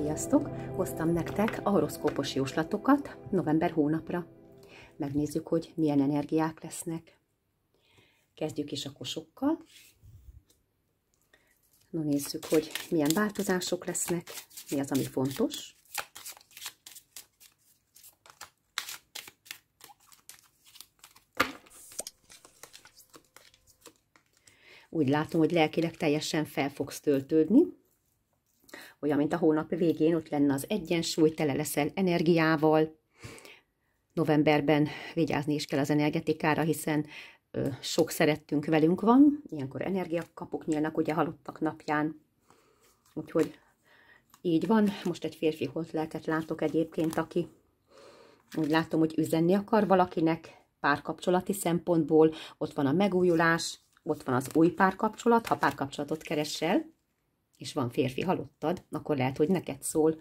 Sziasztok! Hoztam nektek a horoszkópos jóslatokat november hónapra. Megnézzük, hogy milyen energiák lesznek. Kezdjük is a kosokkal. No, nézzük, hogy milyen változások lesznek, mi az, ami fontos. Úgy látom, hogy lelkileg teljesen fel fogsz töltődni, olyan, mint a hónap végén, ott lenne az egyensúly, tele leszel energiával. Novemberben vigyázni is kell az energetikára, hiszen ö, sok szerettünk velünk van, ilyenkor energiakapuk nyílnak, ugye halottak napján. Úgyhogy így van, most egy férfi holt lelket látok egyébként, aki úgy látom, hogy üzenni akar valakinek párkapcsolati szempontból, ott van a megújulás, ott van az új párkapcsolat, ha párkapcsolatot keresel, és van férfi halottad, akkor lehet, hogy neked szól.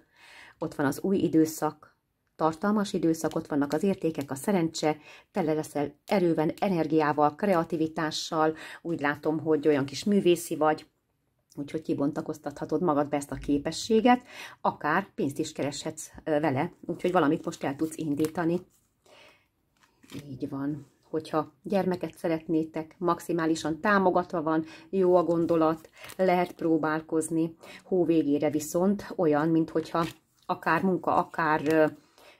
Ott van az új időszak, tartalmas időszak, ott vannak az értékek, a szerencse, tele leszel erőben, energiával, kreativitással, úgy látom, hogy olyan kis művészi vagy, úgyhogy kibontakoztathatod magadba ezt a képességet, akár pénzt is kereshetsz vele, úgyhogy valamit most el tudsz indítani. Így van hogyha gyermeket szeretnétek, maximálisan támogatva van, jó a gondolat, lehet próbálkozni. Hó végére viszont olyan, mint hogyha akár munka, akár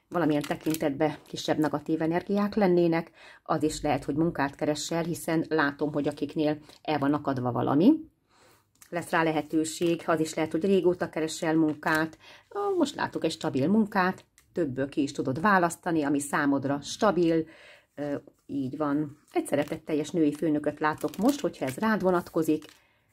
valamilyen tekintetben kisebb negatív energiák lennének, az is lehet, hogy munkát keresel, hiszen látom, hogy akiknél el van akadva valami, lesz rá lehetőség, az is lehet, hogy régóta keresel munkát, most látok egy stabil munkát, többből ki is tudod választani, ami számodra stabil, így van. Egy szeretetteljes női főnököt látok most, hogyha ez rád vonatkozik,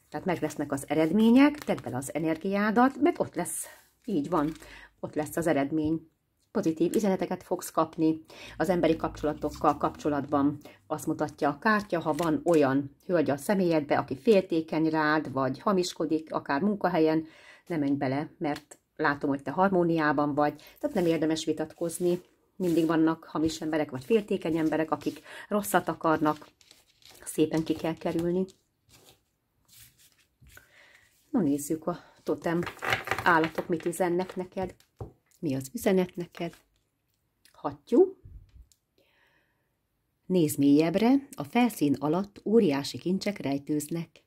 tehát meg lesznek az eredmények, tedd bele az energiádat, meg ott lesz, így van, ott lesz az eredmény. Pozitív üzeneteket fogsz kapni az emberi kapcsolatokkal kapcsolatban. Azt mutatja a kártya, ha van olyan hölgy a személyedbe, aki féltékeny rád, vagy hamiskodik, akár munkahelyen, nem menj bele, mert látom, hogy te harmóniában vagy, tehát nem érdemes vitatkozni mindig vannak hamis emberek, vagy féltékeny emberek, akik rosszat akarnak, szépen ki kell kerülni. Na no, nézzük a totem állatok mit üzennek neked, mi az üzenet neked. Hattyú. Nézd mélyebbre, a felszín alatt óriási kincsek rejtőznek.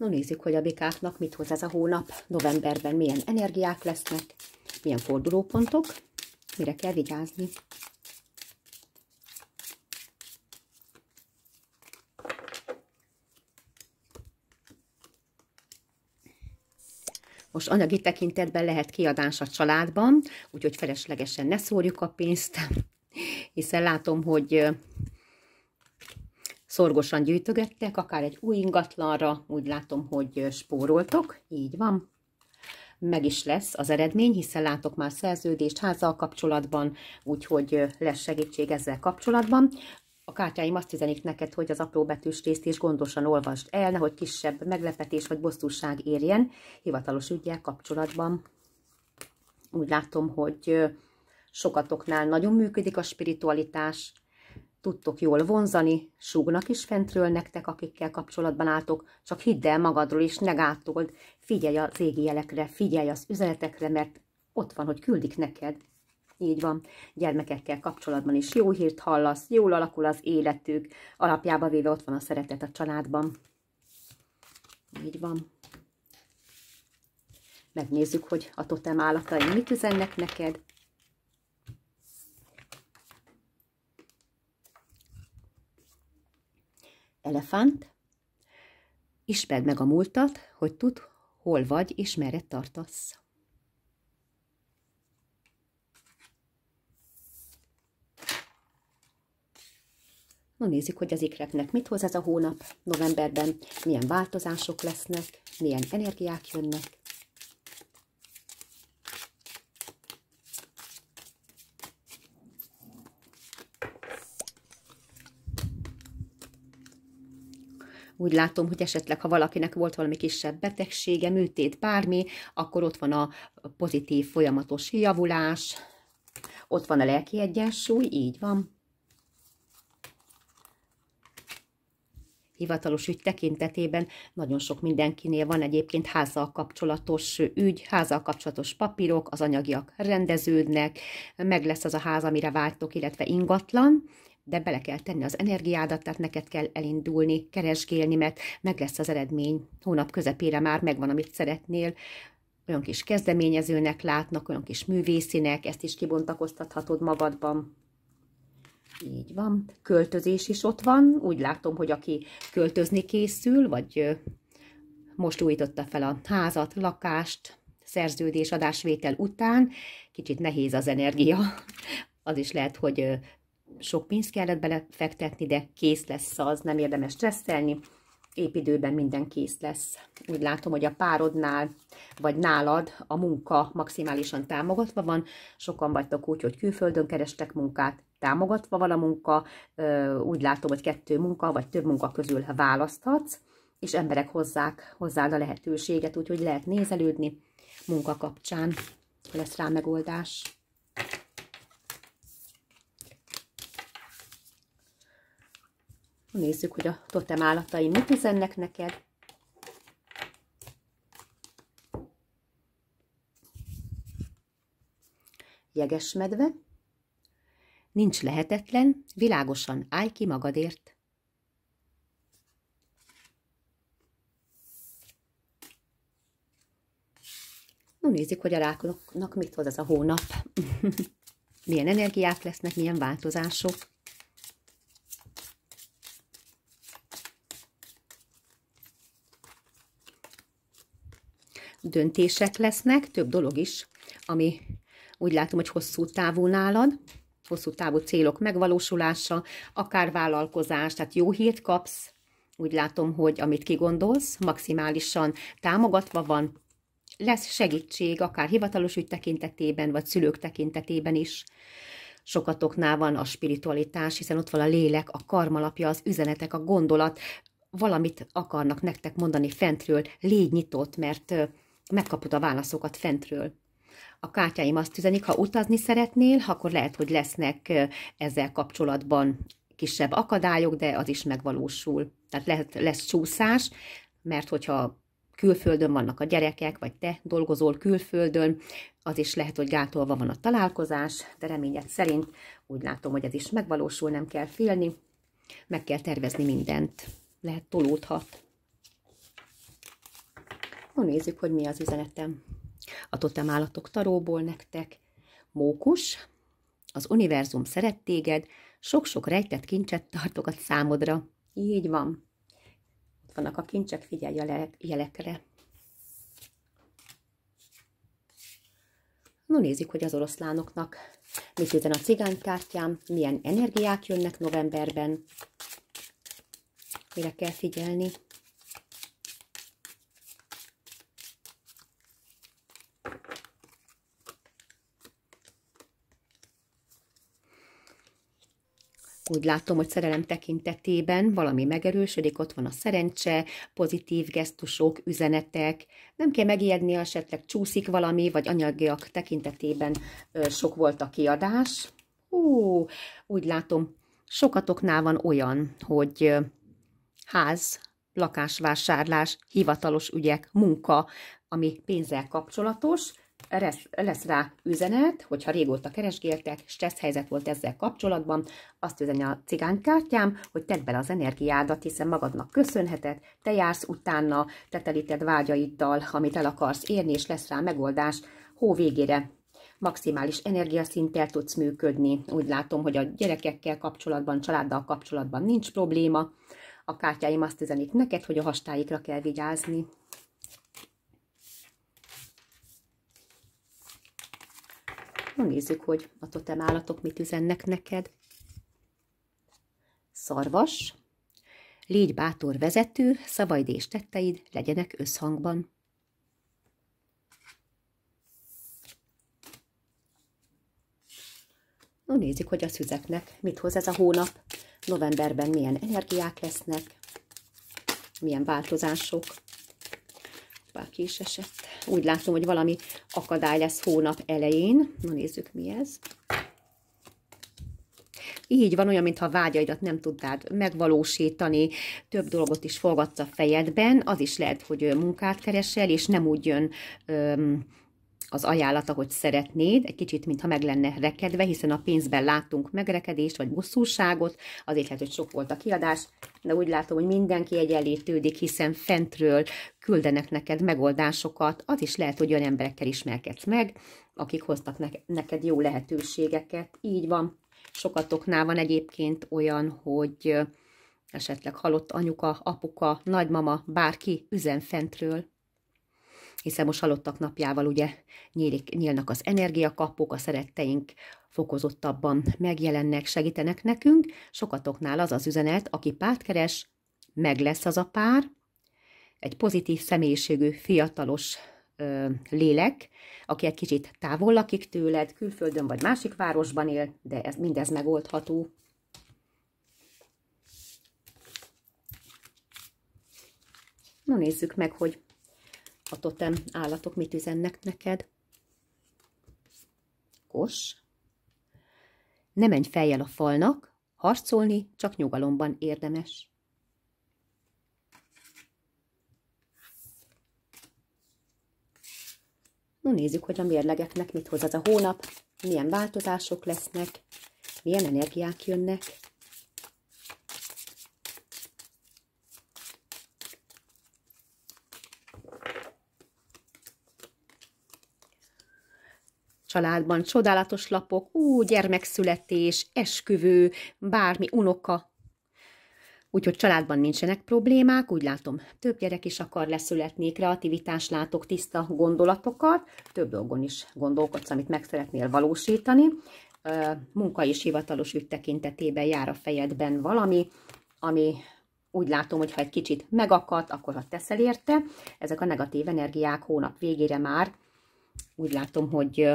Na nézzük, hogy a bikáknak mit hoz ez a hónap. Novemberben milyen energiák lesznek, milyen fordulópontok, mire kell vigyázni. Most anyagi tekintetben lehet kiadás a családban, úgyhogy feleslegesen ne szórjuk a pénzt, hiszen látom, hogy szorgosan gyűjtögettek, akár egy új ingatlanra, úgy látom, hogy spóroltok, így van. Meg is lesz az eredmény, hiszen látok már szerződést házzal kapcsolatban, úgyhogy lesz segítség ezzel kapcsolatban. A kártyáim azt üzenik neked, hogy az apró betűs részt is gondosan olvasd el, nehogy kisebb meglepetés vagy bosszúság érjen hivatalos ügyjel kapcsolatban. Úgy látom, hogy sokatoknál nagyon működik a spiritualitás, tudtok jól vonzani, súgnak is fentről nektek, akikkel kapcsolatban álltok, csak hidd el magadról és ne gátold, figyelj az égi jelekre, figyelj az üzenetekre, mert ott van, hogy küldik neked. Így van, gyermekekkel kapcsolatban is jó hírt hallasz, jól alakul az életük, alapjába véve ott van a szeretet a családban. Így van. Megnézzük, hogy a totem állatai mit üzennek neked. elefánt, ismerd meg a múltat, hogy tud, hol vagy és merre tartasz. Na nézzük, hogy az ikreknek mit hoz ez a hónap novemberben, milyen változások lesznek, milyen energiák jönnek. Úgy látom, hogy esetleg, ha valakinek volt valami kisebb betegsége, műtét, bármi, akkor ott van a pozitív folyamatos javulás, ott van a lelki egyensúly, így van. hivatalos ügy tekintetében nagyon sok mindenkinél van egyébként házzal kapcsolatos ügy, házzal kapcsolatos papírok, az anyagiak rendeződnek, meg lesz az a ház, amire vártok, illetve ingatlan, de bele kell tenni az energiádat, tehát neked kell elindulni, keresgélni, mert meg lesz az eredmény. Hónap közepére már megvan, amit szeretnél, olyan kis kezdeményezőnek látnak, olyan kis művészinek, ezt is kibontakoztathatod magadban. Így van. Költözés is ott van. Úgy látom, hogy aki költözni készül, vagy most újította fel a házat, lakást, szerződés, adásvétel után, kicsit nehéz az energia. Az is lehet, hogy sok pénzt kellett belefektetni, de kész lesz az, nem érdemes stresszelni, épp időben minden kész lesz. Úgy látom, hogy a párodnál, vagy nálad a munka maximálisan támogatva van, sokan vagytok úgy, hogy külföldön kerestek munkát, támogatva van a munka, úgy látom, hogy kettő munka, vagy több munka közül választhatsz, és emberek hozzák hozzád a lehetőséget, úgyhogy lehet nézelődni munka kapcsán, lesz rá megoldás. Nézzük, hogy a totem állatai mit üzennek neked. Jeges medve. Nincs lehetetlen, világosan állj ki magadért. Na nézzük, hogy a rákoknak mit hoz ez a hónap. milyen energiák lesznek, milyen változások. döntések lesznek, több dolog is, ami úgy látom, hogy hosszú távú nálad, hosszú távú célok megvalósulása, akár vállalkozás, tehát jó hírt kapsz, úgy látom, hogy amit kigondolsz, maximálisan támogatva van, lesz segítség, akár hivatalos ügy tekintetében, vagy szülők tekintetében is. Sokatoknál van a spiritualitás, hiszen ott van a lélek, a karmalapja, az üzenetek, a gondolat, valamit akarnak nektek mondani fentről, légy nyitott, mert megkapod a válaszokat fentről. A kártyáim azt üzenik, ha utazni szeretnél, akkor lehet, hogy lesznek ezzel kapcsolatban kisebb akadályok, de az is megvalósul. Tehát lehet, lesz csúszás, mert hogyha külföldön vannak a gyerekek, vagy te dolgozol külföldön, az is lehet, hogy gátolva van a találkozás, de reményed szerint úgy látom, hogy ez is megvalósul, nem kell félni, meg kell tervezni mindent. Lehet tolódhat akkor nézzük, hogy mi az üzenetem. A totem állatok taróból nektek. Mókus, az univerzum szeret téged, sok-sok rejtett kincset tartogat számodra. Így van. Ott vannak a kincsek, figyelj a jelekre. No nézzük, hogy az oroszlánoknak mit üzen a cigánykártyám, milyen energiák jönnek novemberben, mire kell figyelni. úgy látom, hogy szerelem tekintetében valami megerősödik, ott van a szerencse, pozitív gesztusok, üzenetek, nem kell megijedni, esetleg csúszik valami, vagy anyagiak tekintetében sok volt a kiadás. Hú, úgy látom, sokatoknál van olyan, hogy ház, lakásvásárlás, hivatalos ügyek, munka, ami pénzzel kapcsolatos, lesz, lesz rá üzenet, hogyha régóta keresgéltek, stressz helyzet volt ezzel kapcsolatban, azt üzeni a cigánykártyám, hogy tedd bele az energiádat, hiszen magadnak köszönheted, te jársz utána, te telíted vágyaiddal, amit el akarsz érni, és lesz rá megoldás hó végére maximális energiaszinttel tudsz működni. Úgy látom, hogy a gyerekekkel kapcsolatban, családdal kapcsolatban nincs probléma. A kártyáim azt üzenik neked, hogy a hastáikra kell vigyázni. Megnézzük, hogy a totem állatok mit üzennek neked. Szarvas, légy bátor vezető, szavaid és tetteid legyenek összhangban. No, nézzük, hogy a szüzeknek mit hoz ez a hónap. Novemberben milyen energiák lesznek, milyen változások. Bárki is esett úgy látom, hogy valami akadály lesz hónap elején. Na nézzük, mi ez. Így van, olyan, mintha vágyaidat nem tudtád megvalósítani, több dolgot is forgatsz a fejedben, az is lehet, hogy munkát keresel, és nem úgy jön öm, az ajánlata, hogy szeretnéd, egy kicsit, mintha meg lenne rekedve, hiszen a pénzben láttunk megrekedést, vagy bosszúságot, azért lehet, hogy sok volt a kiadás, de úgy látom, hogy mindenki egyenlítődik, hiszen fentről küldenek neked megoldásokat, az is lehet, hogy olyan emberekkel ismerkedsz meg, akik hoztak neked jó lehetőségeket, így van. Sokatoknál van egyébként olyan, hogy esetleg halott anyuka, apuka, nagymama, bárki üzen fentről, hiszen most halottak napjával ugye nyílik, nyílnak az energiakapok, a szeretteink fokozottabban megjelennek, segítenek nekünk. Sokatoknál az az üzenet, aki párt keres, meg lesz az a pár, egy pozitív személyiségű, fiatalos ö, lélek, aki egy kicsit távol lakik tőled, külföldön vagy másik városban él, de ez, mindez megoldható. Na nézzük meg, hogy a totem állatok mit üzennek neked. Kos. Ne menj fejjel a falnak, harcolni csak nyugalomban érdemes. No nézzük, hogy a mérlegeknek mit hoz az a hónap, milyen változások lesznek, milyen energiák jönnek. családban csodálatos lapok, ú, gyermekszületés, esküvő, bármi unoka. Úgyhogy családban nincsenek problémák, úgy látom, több gyerek is akar leszületni, kreativitás látok, tiszta gondolatokat, több dolgon is gondolkodsz, amit meg szeretnél valósítani. Munka és hivatalos ügy tekintetében jár a fejedben valami, ami úgy látom, hogy ha egy kicsit megakadt, akkor ha teszel érte, ezek a negatív energiák hónap végére már úgy látom, hogy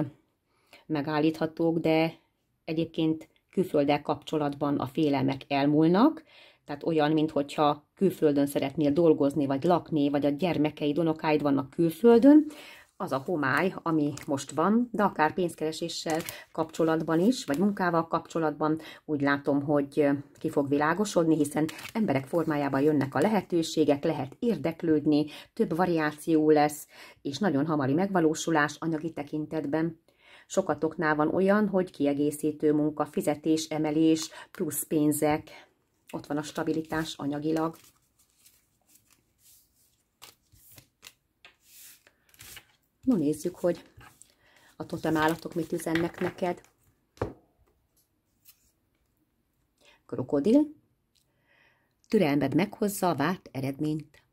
megállíthatók, de egyébként külfölddel kapcsolatban a félelmek elmúlnak, tehát olyan, mintha külföldön szeretnél dolgozni, vagy lakni, vagy a gyermekeid, unokáid vannak külföldön, az a homály, ami most van, de akár pénzkereséssel kapcsolatban is, vagy munkával kapcsolatban úgy látom, hogy ki fog világosodni, hiszen emberek formájában jönnek a lehetőségek, lehet érdeklődni, több variáció lesz, és nagyon hamari megvalósulás anyagi tekintetben. Sokatoknál van olyan, hogy kiegészítő munka, fizetés, emelés, plusz pénzek. Ott van a stabilitás anyagilag. No nézzük, hogy a totemállatok mit üzennek neked. Krokodil. Türelmed meghozza a várt eredményt.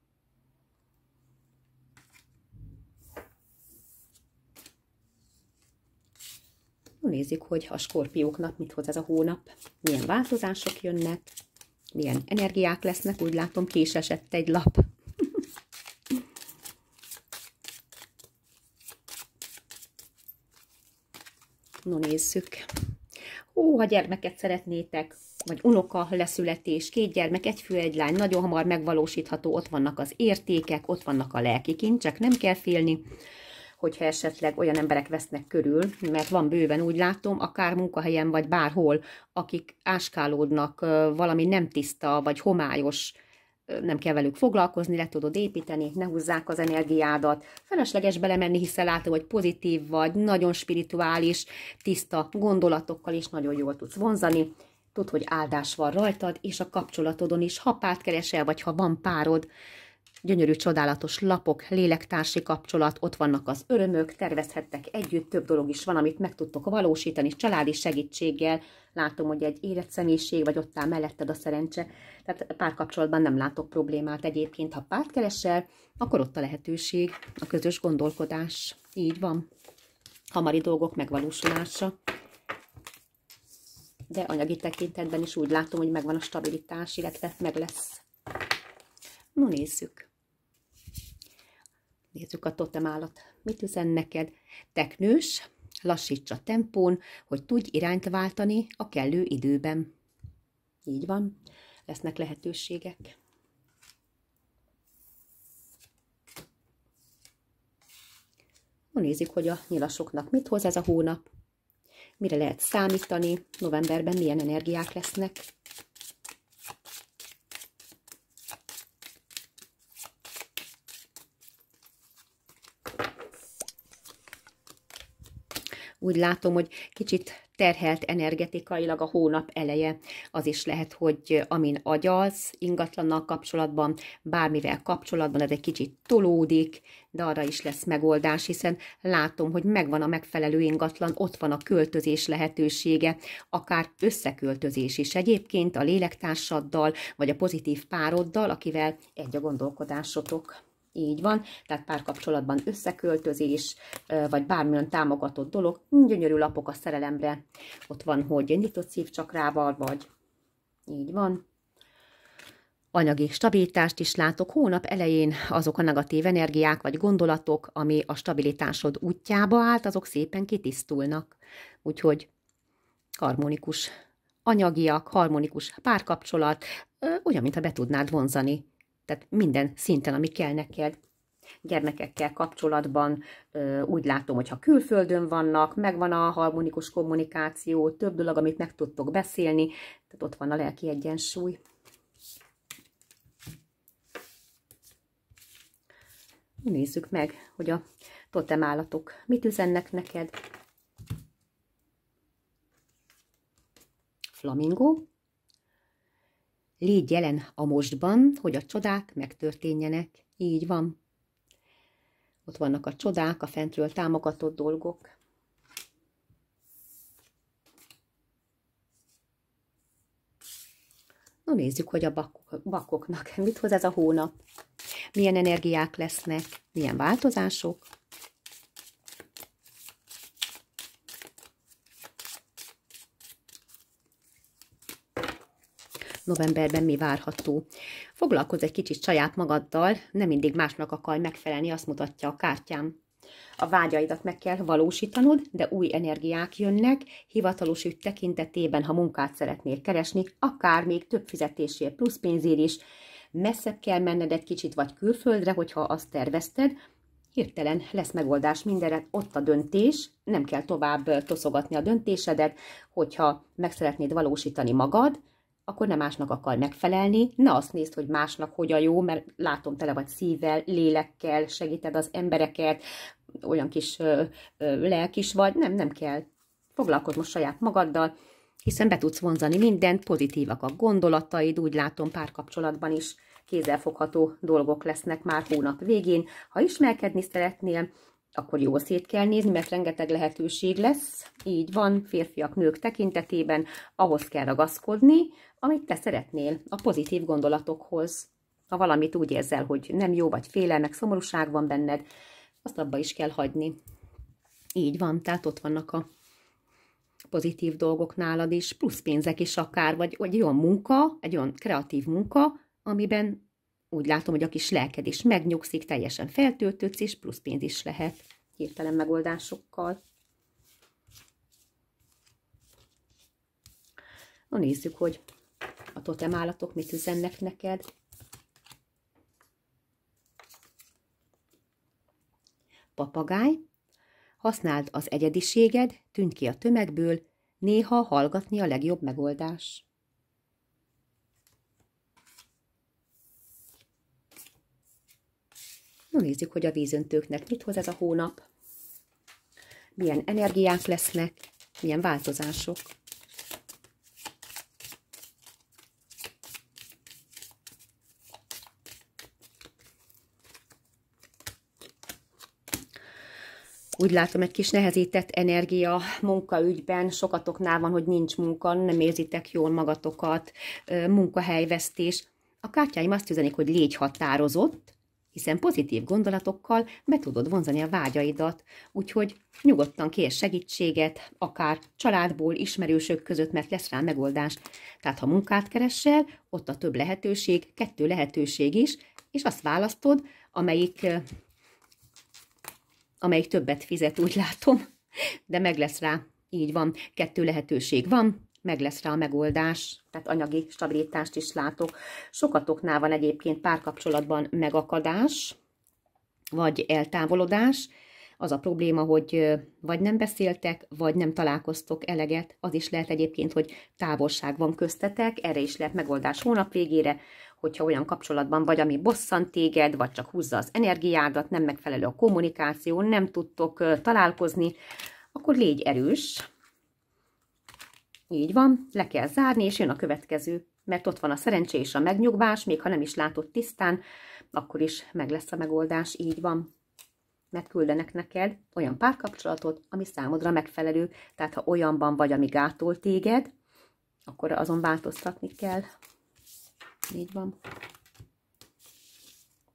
nézzük, hogy a skorpióknak mit hoz ez a hónap, milyen változások jönnek, milyen energiák lesznek, úgy látom késesett egy lap. no nézzük. Hú, ha gyermeket szeretnétek, vagy unoka leszületés, két gyermek, egy fő, egy lány, nagyon hamar megvalósítható, ott vannak az értékek, ott vannak a lelki kincsek, nem kell félni hogyha esetleg olyan emberek vesznek körül, mert van bőven, úgy látom, akár munkahelyen vagy bárhol, akik áskálódnak valami nem tiszta vagy homályos nem kell velük foglalkozni, le tudod építeni, ne húzzák az energiádat. Felesleges belemenni, hiszen látom, hogy pozitív vagy, nagyon spirituális, tiszta gondolatokkal is nagyon jól tudsz vonzani. Tud, hogy áldás van rajtad, és a kapcsolatodon is, ha párt keresel, vagy ha van párod, gyönyörű, csodálatos lapok, lélektársi kapcsolat, ott vannak az örömök, tervezhettek együtt, több dolog is van, amit meg tudtok valósítani, családi segítséggel, látom, hogy egy személyiség, vagy ott áll melletted a szerencse, tehát párkapcsolatban nem látok problémát egyébként, ha párt keresel, akkor ott a lehetőség, a közös gondolkodás, így van, hamari dolgok megvalósulása de anyagi tekintetben is úgy látom, hogy megvan a stabilitás, illetve meg lesz. No, nézzük. Nézzük a totem állat. Mit üzen neked? Teknős, a tempón, hogy tudj irányt váltani a kellő időben. Így van, lesznek lehetőségek. Nézzük, hogy a nyilasoknak mit hoz ez a hónap, mire lehet számítani, novemberben milyen energiák lesznek. úgy látom, hogy kicsit terhelt energetikailag a hónap eleje. Az is lehet, hogy amin agyalsz ingatlannal kapcsolatban, bármivel kapcsolatban, ez egy kicsit tolódik, de arra is lesz megoldás, hiszen látom, hogy megvan a megfelelő ingatlan, ott van a költözés lehetősége, akár összeköltözés is egyébként a lélektársaddal, vagy a pozitív pároddal, akivel egy a gondolkodásotok. Így van, tehát párkapcsolatban összeköltözés, vagy bármilyen támogatott dolog, gyönyörű lapok a szerelemre. Ott van, hogy nyitott szívcsakrával vagy. Így van. Anyagi stabilitást is látok hónap elején, azok a negatív energiák vagy gondolatok, ami a stabilitásod útjába állt, azok szépen kitisztulnak. Úgyhogy harmonikus anyagiak, harmonikus párkapcsolat, olyan, mintha be tudnád vonzani tehát minden szinten, ami kell neked. Gyermekekkel kapcsolatban úgy látom, hogy ha külföldön vannak, megvan a harmonikus kommunikáció, több dolog, amit meg tudtok beszélni, tehát ott van a lelki egyensúly. Nézzük meg, hogy a totem állatok mit üzennek neked. Flamingo. Légy jelen a mostban, hogy a csodák megtörténjenek. Így van. Ott vannak a csodák, a fentről támogatott dolgok. Na nézzük, hogy a bakok, bakoknak mit hoz ez a hónap. Milyen energiák lesznek, milyen változások. novemberben mi várható. Foglalkozz egy kicsit saját magaddal, nem mindig másnak akar megfelelni, azt mutatja a kártyám. A vágyaidat meg kell valósítanod, de új energiák jönnek, hivatalos ügy tekintetében, ha munkát szeretnél keresni, akár még több fizetésért, plusz pénzért is, messzebb kell menned egy kicsit, vagy külföldre, hogyha azt tervezted, hirtelen lesz megoldás mindenre, ott a döntés, nem kell tovább toszogatni a döntésedet, hogyha meg szeretnéd valósítani magad, akkor nem másnak akar megfelelni, ne azt nézd, hogy másnak hogy a jó, mert látom, tele vagy szívvel, lélekkel, segíted az embereket, olyan kis ö, ö, lelkis vagy, nem, nem kell. Foglalkozz most saját magaddal, hiszen be tudsz vonzani mindent, pozitívak a gondolataid, úgy látom párkapcsolatban is kézzelfogható dolgok lesznek már hónap végén. Ha ismerkedni szeretnél, akkor jól szét kell nézni, mert rengeteg lehetőség lesz, így van, férfiak, nők tekintetében, ahhoz kell ragaszkodni, amit te szeretnél, a pozitív gondolatokhoz. Ha valamit úgy érzel, hogy nem jó, vagy félelmek, szomorúság van benned, azt abba is kell hagyni. Így van, tehát ott vannak a pozitív dolgok nálad is, plusz pénzek is akár, vagy, vagy egy olyan munka, egy olyan kreatív munka, amiben úgy látom, hogy a kis lelked is megnyugszik, teljesen feltöltődsz, és plusz pénz is lehet hirtelen megoldásokkal. Na nézzük, hogy a állatok mit üzennek neked. Papagáj. Használd az egyediséged, tűnj ki a tömegből, néha hallgatni a legjobb megoldás. Na nézzük, hogy a vízöntőknek mit hoz ez a hónap, milyen energiák lesznek, milyen változások. úgy látom, egy kis nehezített energia munkaügyben, sokatoknál van, hogy nincs munka, nem érzitek jól magatokat, munkahelyvesztés. A kártyáim azt üzenik, hogy légy határozott, hiszen pozitív gondolatokkal be tudod vonzani a vágyaidat, úgyhogy nyugodtan kér segítséget, akár családból, ismerősök között, mert lesz rá megoldás. Tehát ha munkát keresel, ott a több lehetőség, kettő lehetőség is, és azt választod, amelyik, eh, amelyik többet fizet, úgy látom, de meg lesz rá. Így van, kettő lehetőség van, meg lesz rá a megoldás, tehát anyagi stabilitást is látok. Sokatoknál van egyébként párkapcsolatban megakadás, vagy eltávolodás. Az a probléma, hogy vagy nem beszéltek, vagy nem találkoztok eleget. Az is lehet egyébként, hogy távolság van köztetek, erre is lehet megoldás hónap végére, hogyha olyan kapcsolatban vagy, ami bosszant téged, vagy csak húzza az energiádat, nem megfelelő a kommunikáció, nem tudtok találkozni, akkor légy erős, így van, le kell zárni, és jön a következő, mert ott van a szerencsé és a megnyugvás, még ha nem is látod tisztán, akkor is meg lesz a megoldás, így van. Mert küldenek neked olyan párkapcsolatot, ami számodra megfelelő, tehát ha olyanban vagy, ami gátol téged, akkor azon változtatni kell. Így van.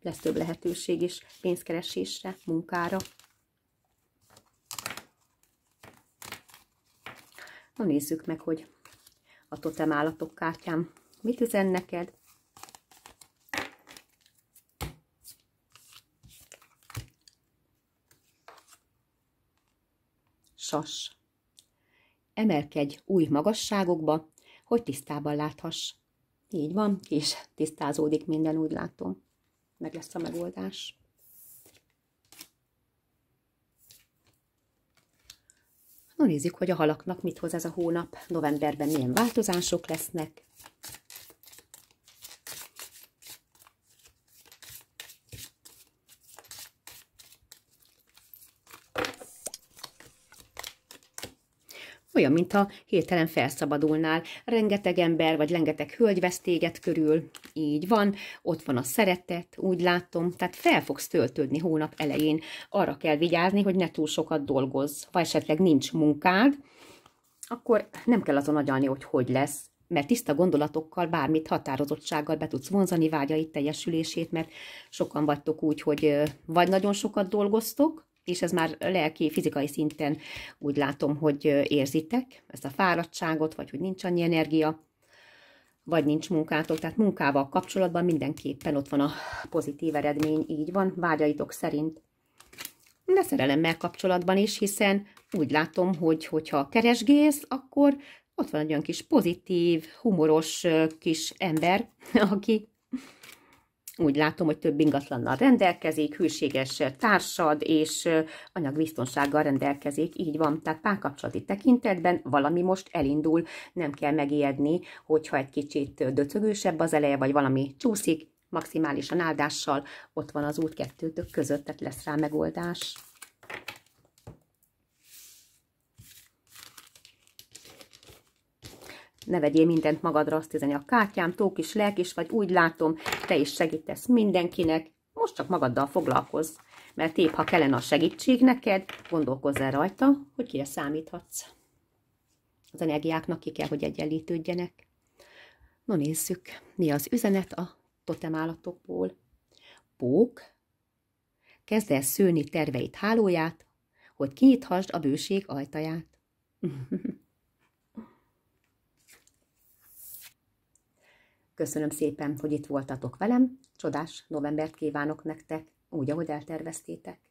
Lesz több lehetőség is pénzkeresésre, munkára. Na nézzük meg, hogy a totem állatok kártyám mit üzen neked. Sas. Emelkedj új magasságokba, hogy tisztában láthass. Így van, és tisztázódik minden, úgy látom. Meg lesz a megoldás. Na nézzük, hogy a halaknak mit hoz ez a hónap. Novemberben milyen változások lesznek. olyan, mintha hirtelen felszabadulnál. Rengeteg ember, vagy rengeteg hölgy vesz téged körül, így van, ott van a szeretet, úgy látom, tehát fel fogsz töltődni hónap elején. Arra kell vigyázni, hogy ne túl sokat dolgozz, vagy esetleg nincs munkád, akkor nem kell azon agyalni, hogy hogy lesz, mert tiszta gondolatokkal, bármit határozottsággal be tudsz vonzani vágyait, teljesülését, mert sokan vagytok úgy, hogy vagy nagyon sokat dolgoztok, és ez már lelki, fizikai szinten úgy látom, hogy érzitek ezt a fáradtságot, vagy hogy nincs annyi energia, vagy nincs munkátok, tehát munkával kapcsolatban mindenképpen ott van a pozitív eredmény, így van, vágyaitok szerint. De szerelemmel kapcsolatban is, hiszen úgy látom, hogy hogyha keresgész, akkor ott van egy olyan kis pozitív, humoros kis ember, aki úgy látom, hogy több ingatlannal rendelkezik, hűséges társad és anyagbiztonsággal rendelkezik, így van. Tehát párkapcsolati tekintetben valami most elindul, nem kell megijedni, hogyha egy kicsit döcögősebb az eleje, vagy valami csúszik, maximálisan áldással ott van az út kettőtök között, tehát lesz rá megoldás. ne vegyél mindent magadra, azt hiszem, a kártyám, tók is, lelk is, vagy úgy látom, te is segítesz mindenkinek, most csak magaddal foglalkozz, mert épp ha kellene a segítség neked, gondolkozz el rajta, hogy kire számíthatsz. Az energiáknak ki kell, hogy egyenlítődjenek. No nézzük, mi az üzenet a totemállatokból. Pók, kezd el szőni terveit hálóját, hogy kinyithasd a bőség ajtaját. Köszönöm szépen, hogy itt voltatok velem, csodás novembert kívánok nektek, úgy, ahogy elterveztétek.